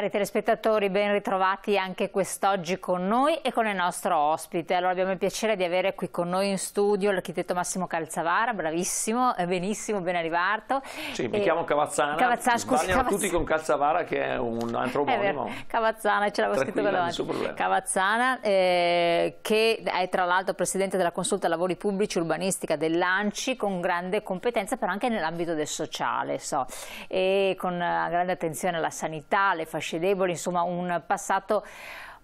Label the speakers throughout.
Speaker 1: Cari telespettatori, ben ritrovati anche quest'oggi con noi e con il nostro ospite. Allora abbiamo il piacere di avere qui con noi in studio l'architetto Massimo Calzavara, bravissimo, eh, benissimo, ben arrivato. Sì, mi e... chiamo
Speaker 2: Cavazzana, Cavazzana scusi, Cavazz... tutti con Calzavara che è un altro omonimo.
Speaker 1: Cavazzana, ce l'avevo scritto davanti. Cavazzana, eh, che è tra l'altro presidente della consulta lavori pubblici urbanistica dell'ANCI con grande competenza però anche nell'ambito del sociale, so. e con eh, grande attenzione alla sanità, alle fasce fasce deboli, insomma un passato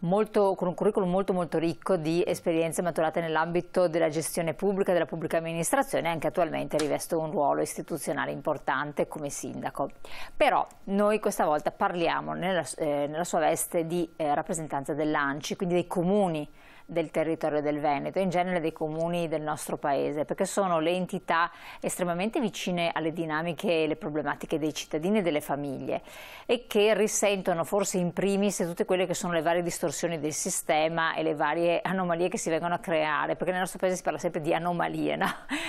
Speaker 1: Molto, con un curriculum molto molto ricco di esperienze maturate nell'ambito della gestione pubblica, della pubblica amministrazione e anche attualmente riveste un ruolo istituzionale importante come sindaco. Però noi questa volta parliamo nella, eh, nella sua veste di eh, rappresentanza dell'ANCI, quindi dei comuni del territorio del Veneto, in genere dei comuni del nostro paese, perché sono le entità estremamente vicine alle dinamiche e alle problematiche dei cittadini e delle famiglie e che risentono forse in primis tutte quelle che sono le varie distorsioni del sistema e le varie anomalie che si vengono a creare, perché nel nostro paese si parla sempre di anomalie, no?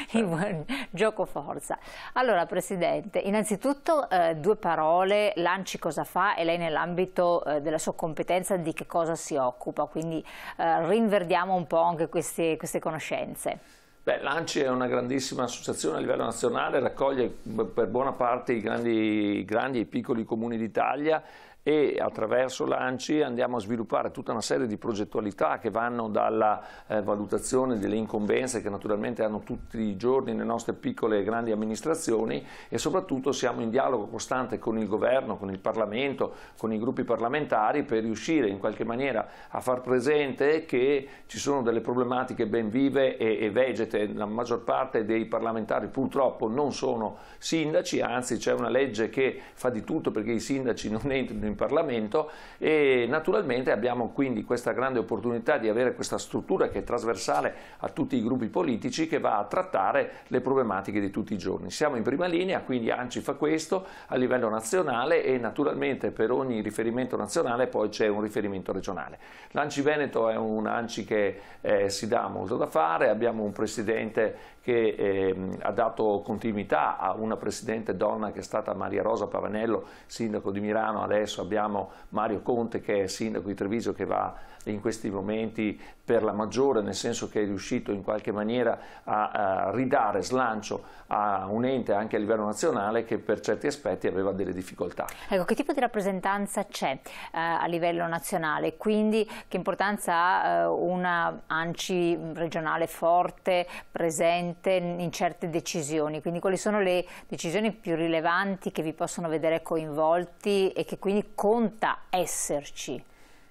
Speaker 1: gioco forza. Allora Presidente, innanzitutto eh, due parole, Lanci cosa fa e lei nell'ambito eh, della sua competenza di che cosa si occupa, quindi eh, converdiamo un po' anche queste, queste conoscenze.
Speaker 2: Beh, L'ANCI è una grandissima associazione a livello nazionale, raccoglie per buona parte i grandi, grandi e i piccoli comuni d'Italia e attraverso l'ANCI andiamo a sviluppare tutta una serie di progettualità che vanno dalla eh, valutazione delle incombenze che naturalmente hanno tutti i giorni le nostre piccole e grandi amministrazioni e soprattutto siamo in dialogo costante con il governo, con il Parlamento, con i gruppi parlamentari per riuscire in qualche maniera a far presente che ci sono delle problematiche ben vive e, e vegete, la maggior parte dei parlamentari purtroppo non sono sindaci, anzi c'è una legge che fa di tutto perché i sindaci non entrino in Parlamento e naturalmente abbiamo quindi questa grande opportunità di avere questa struttura che è trasversale a tutti i gruppi politici che va a trattare le problematiche di tutti i giorni. Siamo in prima linea, quindi ANCI fa questo a livello nazionale e naturalmente per ogni riferimento nazionale poi c'è un riferimento regionale. L'ANCI Veneto è un ANCI che eh, si dà molto da fare, abbiamo un presidente che eh, ha dato continuità a una presidente donna che è stata Maria Rosa Pavanello, sindaco di Milano, adesso a abbiamo Mario Conte che è sindaco di Treviso che va in questi momenti per la maggiore, nel senso che è riuscito in qualche maniera a, a ridare slancio a un ente anche a livello nazionale che per certi aspetti aveva delle difficoltà.
Speaker 1: Ecco, che tipo di rappresentanza c'è eh, a livello nazionale? Quindi che importanza ha eh, una ANCI regionale forte, presente in certe decisioni? Quindi quali sono le decisioni più rilevanti che vi possono vedere coinvolti e che quindi conta esserci?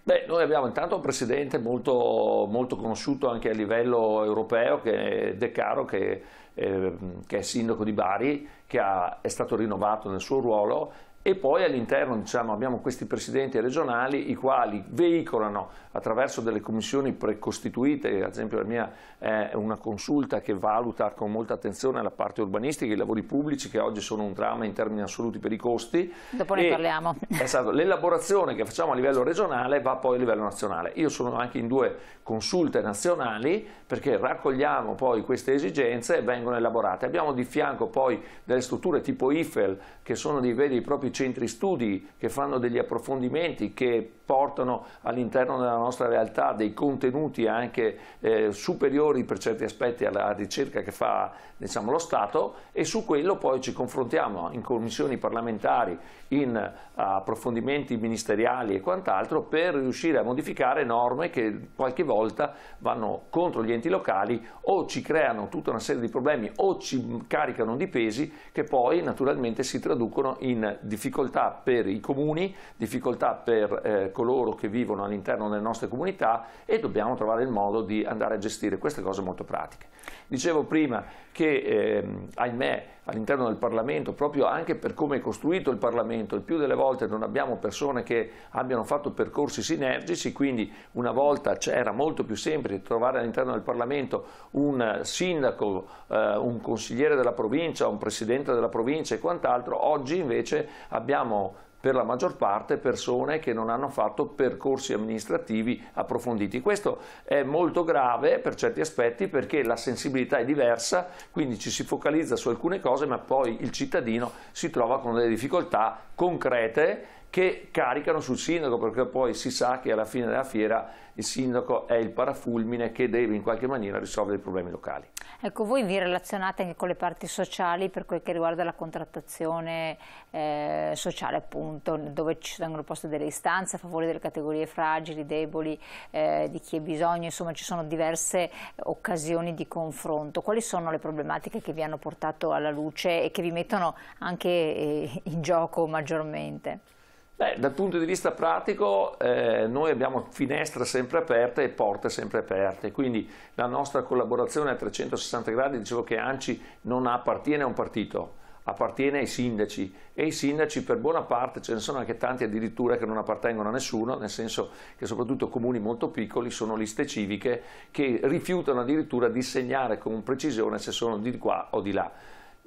Speaker 2: Beh, noi abbiamo intanto un presidente molto, molto, conosciuto anche a livello europeo, che è De Caro, che, eh, che è sindaco di Bari, che ha, è stato rinnovato nel suo ruolo e poi all'interno diciamo, abbiamo questi presidenti regionali i quali veicolano attraverso delle commissioni precostituite, ad esempio la mia è una consulta che valuta con molta attenzione la parte urbanistica, i lavori pubblici che oggi sono un dramma in termini assoluti per i costi. Dopo ne e, parliamo. Esatto, l'elaborazione che facciamo a livello regionale va poi a livello nazionale. Io sono anche in due consulte nazionali perché raccogliamo poi queste esigenze e vengono elaborate. Abbiamo di fianco poi delle strutture tipo IFEL che sono dei veri e propri centri studi che fanno degli approfondimenti, che portano all'interno della nostra realtà dei contenuti anche eh, superiori per certi aspetti alla ricerca che fa diciamo, lo Stato e su quello poi ci confrontiamo in commissioni parlamentari, in eh, approfondimenti ministeriali e quant'altro per riuscire a modificare norme che qualche volta vanno contro gli enti locali o ci creano tutta una serie di problemi o ci caricano di pesi che poi naturalmente si traducono in difficoltà difficoltà per i comuni, difficoltà per eh, coloro che vivono all'interno delle nostre comunità e dobbiamo trovare il modo di andare a gestire queste cose molto pratiche. Dicevo prima che, ehm, ahimè, all'interno del Parlamento, proprio anche per come è costruito il Parlamento, il più delle volte non abbiamo persone che abbiano fatto percorsi sinergici, quindi una volta era molto più semplice trovare all'interno del Parlamento un sindaco, eh, un consigliere della provincia, un presidente della provincia e quant'altro, oggi invece abbiamo per la maggior parte persone che non hanno fatto percorsi amministrativi approfonditi. Questo è molto grave per certi aspetti perché la sensibilità è diversa, quindi ci si focalizza su alcune cose ma poi il cittadino si trova con delle difficoltà concrete che caricano sul sindaco perché poi si sa che alla fine della fiera il sindaco è il parafulmine che deve in qualche maniera risolvere i problemi locali.
Speaker 1: Ecco, voi vi relazionate anche con le parti sociali per quel che riguarda la contrattazione eh, sociale appunto, dove ci vengono poste delle istanze a favore delle categorie fragili, deboli, eh, di chi ha bisogno, insomma ci sono diverse occasioni di confronto. Quali sono le problematiche che vi hanno portato alla luce e che vi mettono anche eh, in gioco maggiormente?
Speaker 2: Beh, dal punto di vista pratico eh, noi abbiamo finestre sempre aperte e porte sempre aperte, quindi la nostra collaborazione a 360 gradi, dicevo che ANCI non appartiene a un partito, appartiene ai sindaci e i sindaci per buona parte, ce ne sono anche tanti addirittura che non appartengono a nessuno, nel senso che soprattutto comuni molto piccoli sono liste civiche che rifiutano addirittura di segnare con precisione se sono di qua o di là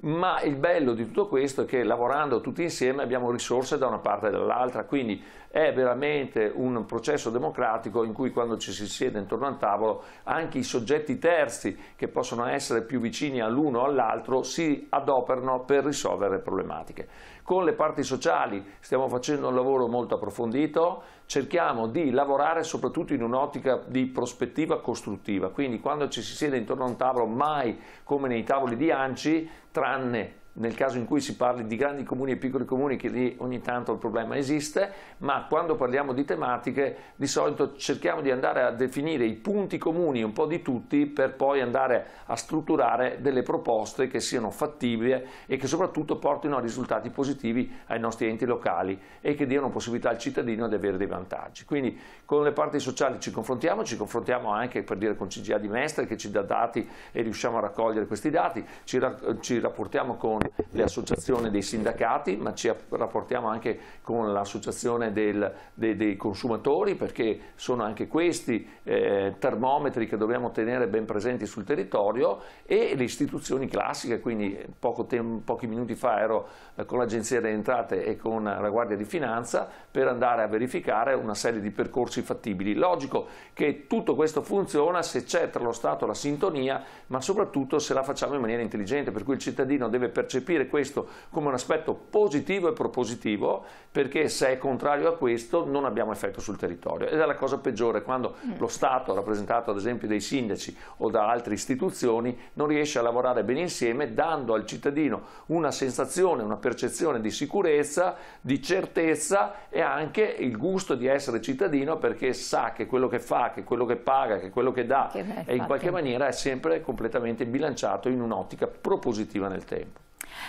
Speaker 2: ma il bello di tutto questo è che lavorando tutti insieme abbiamo risorse da una parte e dall'altra, quindi è veramente un processo democratico in cui quando ci si siede intorno al tavolo anche i soggetti terzi che possono essere più vicini all'uno o all'altro si adoperano per risolvere problematiche. Con le parti sociali stiamo facendo un lavoro molto approfondito, cerchiamo di lavorare soprattutto in un'ottica di prospettiva costruttiva, quindi quando ci si siede intorno a un tavolo mai come nei tavoli di ANCI, tranne nel caso in cui si parli di grandi comuni e piccoli comuni, che lì ogni tanto il problema esiste, ma quando parliamo di tematiche di solito cerchiamo di andare a definire i punti comuni un po' di tutti per poi andare a strutturare delle proposte che siano fattibili e che soprattutto portino a risultati positivi ai nostri enti locali e che diano possibilità al cittadino di avere dei vantaggi. Quindi con le parti sociali ci confrontiamo, ci confrontiamo anche per dire con CGA di Mestre che ci dà dati e riusciamo a raccogliere questi dati, ci, ra ci rapportiamo con con le associazioni dei sindacati, ma ci rapportiamo anche con l'associazione dei, dei, consumatori, perché sono anche questi eh, termometri che dobbiamo tenere ben presenti sul territorio e le istituzioni classiche, quindi eh, pochi minuti fa ero eh, con l'Agenzia delle Entrate e con la Guardia di Finanza per andare a verificare una serie di percorsi fattibili. Logico che tutto questo funziona se c'è tra lo Stato la sintonia, ma soprattutto se la facciamo in maniera intelligente, per cui il cittadino deve percepire percepire questo come un aspetto positivo e propositivo, perché se è contrario a questo non abbiamo effetto sul territorio. Ed è la cosa peggiore quando mm. lo Stato, rappresentato ad esempio dai sindaci o da altre istituzioni, non riesce a lavorare bene insieme, dando al cittadino una sensazione, una percezione di sicurezza, di certezza e anche il gusto di essere cittadino perché sa che quello che fa, che quello che paga, che quello che dà che è in qualche maniera è sempre completamente bilanciato in un'ottica propositiva nel tempo.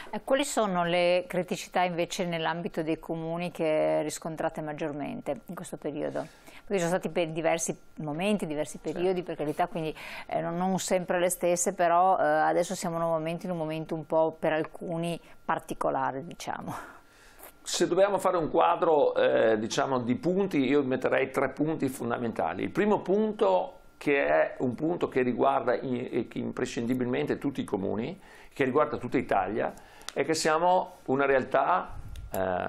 Speaker 1: Eh, quali sono le criticità invece nell'ambito dei comuni che riscontrate maggiormente in questo periodo? Perché ci sono stati per diversi momenti, diversi periodi, certo. per carità, quindi eh, non, non, sempre le stesse, però eh, adesso siamo nuovamente in un momento un po' per alcuni particolare, diciamo.
Speaker 2: Se dobbiamo fare un quadro eh, diciamo, di punti, io metterei tre punti fondamentali. Il primo punto che è un punto che riguarda imprescindibilmente tutti i comuni, che riguarda tutta Italia e che siamo una realtà eh,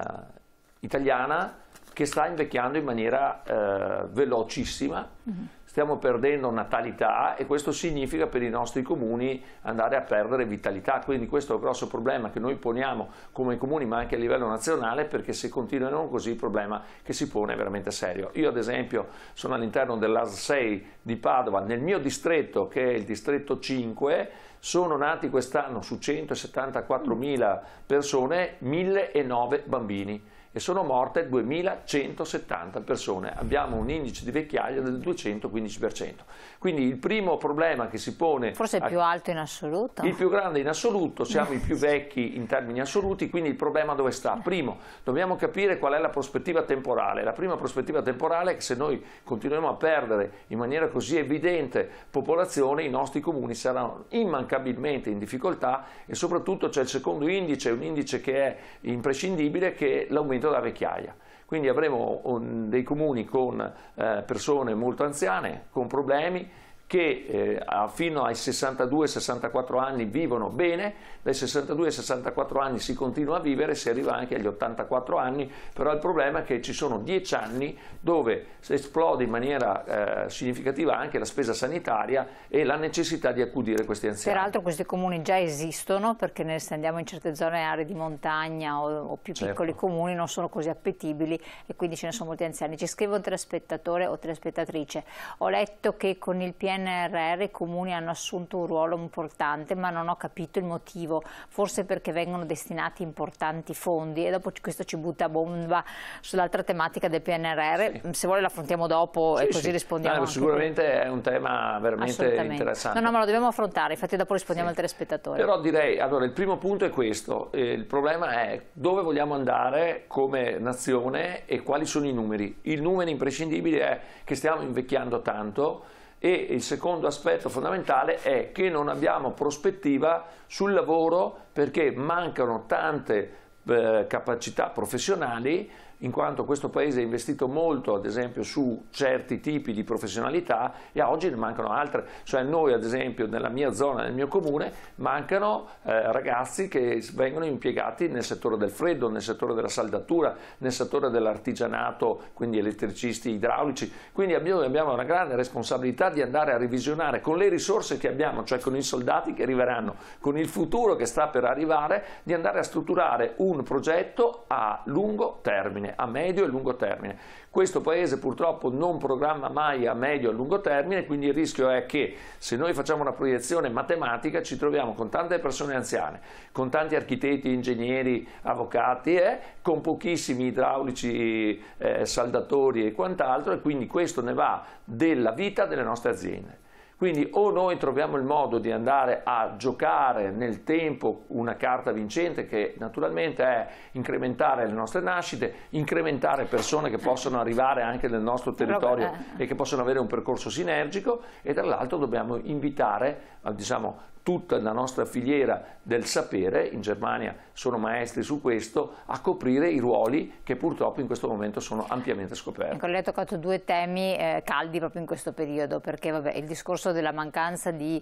Speaker 2: italiana che sta invecchiando in maniera eh, velocissima. Mm -hmm stiamo perdendo natalità e questo significa per i nostri comuni andare a perdere vitalità, quindi questo è un grosso problema che noi poniamo come comuni ma anche a livello nazionale perché se continuano così il problema che si pone è veramente serio. Io ad esempio sono all'interno dell'AS 6 di Padova, nel mio distretto che è il distretto 5 sono nati quest'anno su 174.000 persone 1.009 bambini e sono morte 2170 persone. Abbiamo un indice di vecchiaia del 215%. Quindi il primo problema che si pone... Forse il più
Speaker 1: alto in assoluto. Il
Speaker 2: più grande in assoluto, siamo i più vecchi in termini assoluti, quindi il problema dove sta? Primo, dobbiamo capire qual è la prospettiva temporale. La prima prospettiva temporale è che se noi continuiamo a perdere in maniera così evidente popolazione, i nostri comuni saranno immancabilmente in difficoltà e soprattutto c'è il secondo indice, un indice che è imprescindibile, che è l'aumento dentro la vecchiaia. Quindi avremo un, dei comuni con eh, persone molto anziane, con problemi che eh, fino ai 62-64 anni vivono bene, dai 62 64 anni si continua a vivere, si arriva anche agli 84 anni, però il problema è che ci sono 10 anni dove esplode in maniera eh, significativa anche la spesa sanitaria e la necessità di accudire questi anziani. Peraltro
Speaker 1: questi comuni già esistono perché se andiamo in certe zone aree di montagna o, o più certo. piccoli comuni non sono così appetibili e quindi ce ne sono molti anziani. Ci scrive un telespettatore o telespettatrice, ho letto che con il PN PNRR i comuni hanno assunto un ruolo importante ma non ho capito il motivo, forse perché vengono destinati importanti fondi e dopo questo ci butta bomba sull'altra tematica del PNRR, sì. Mm, se vuole l'affrontiamo dopo sì, e così sì. rispondiamo. No, sicuramente qui.
Speaker 2: è un tema veramente interessante. No, no,
Speaker 1: ma lo dobbiamo affrontare, infatti dopo rispondiamo al telespettatore. Però
Speaker 2: direi, allora il primo punto è questo, eh, il problema è dove vogliamo andare come nazione e quali sono i numeri. Il numero imprescindibile è che stiamo invecchiando tanto e il secondo aspetto fondamentale è che non abbiamo prospettiva sul lavoro perché mancano tante eh, capacità professionali in quanto questo paese ha investito molto ad esempio su certi tipi di professionalità e oggi ne mancano altre, cioè noi ad esempio nella mia zona, nel mio comune, mancano eh, ragazzi che vengono impiegati nel settore del freddo, nel settore della saldatura, nel settore dell'artigianato, quindi elettricisti, idraulici, quindi abbiamo, abbiamo una grande responsabilità di andare a revisionare con le risorse che abbiamo, cioè con i soldati che arriveranno, con il futuro che sta per arrivare, di andare a strutturare un progetto a lungo termine a medio e lungo termine. Questo Paese purtroppo non programma mai a medio e lungo termine, quindi il rischio è che se noi facciamo una proiezione matematica ci troviamo con tante persone anziane, con tanti architetti, ingegneri, avvocati, eh, con pochissimi idraulici, eh, saldatori e quant'altro e quindi questo ne va della vita delle nostre aziende. Quindi o noi troviamo il modo di andare a giocare nel tempo una carta vincente che naturalmente è incrementare le nostre nascite, incrementare persone che possono arrivare anche nel nostro territorio eh. e che possono avere un percorso sinergico e dall'altro dobbiamo invitare, diciamo, tutta la nostra filiera del sapere, in Germania sono maestri su questo, a coprire i ruoli che purtroppo in questo momento sono ampiamente scoperti. Ecco,
Speaker 1: lei ha toccato due temi eh, caldi proprio in questo periodo, perché vabbè, il discorso della mancanza di...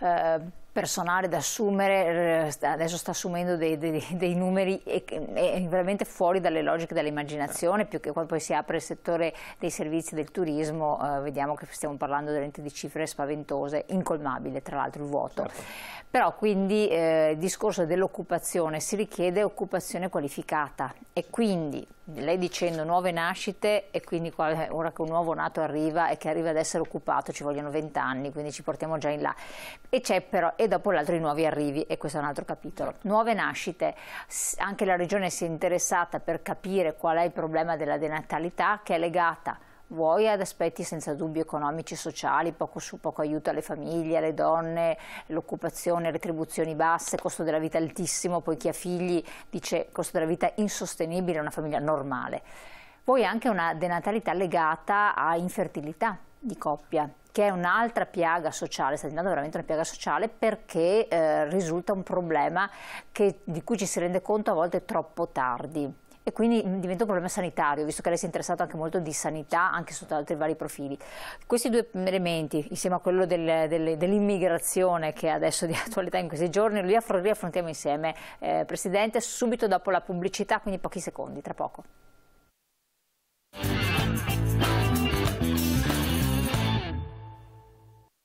Speaker 1: Eh, personale da assumere, eh, adesso sta assumendo dei, dei, dei numeri e, e veramente fuori dalle logiche dell'immaginazione, più che quando poi si apre il settore dei servizi del turismo, eh, vediamo che stiamo parlando veramente di cifre spaventose, incolmabile tra l'altro il vuoto. Certo. Però quindi eh, il discorso dell'occupazione si richiede occupazione qualificata e quindi lei dicendo nuove nascite e quindi eh, ora che un nuovo nato arriva e che arriva ad essere occupato ci vogliono vent'anni, quindi ci portiamo già in là. E c'è però e dopo l'altro i nuovi arrivi e questo è un altro capitolo. Certo. Nuove nascite, anche la regione si è interessata per capire qual è il problema della denatalità che è legata vuoi ad aspetti senza dubbio economici, e sociali, poco, su, poco aiuto alle famiglie, alle donne, l'occupazione, retribuzioni basse, costo della vita altissimo, poi chi ha figli dice costo della vita insostenibile, una famiglia normale. Poi anche una denatalità legata a infertilità, di coppia, che è un'altra piaga sociale, sta diventando veramente una piaga sociale perché eh, risulta un problema che, di cui ci si rende conto a volte troppo tardi e quindi mm, diventa un problema sanitario, visto che lei si è interessato anche molto di sanità, anche sotto altri vari profili. Questi due elementi, insieme a quello del, del, dell'immigrazione che è adesso di attualità in questi giorni, li, affrontiamo insieme, eh, Presidente, subito dopo la pubblicità, quindi pochi secondi, tra poco.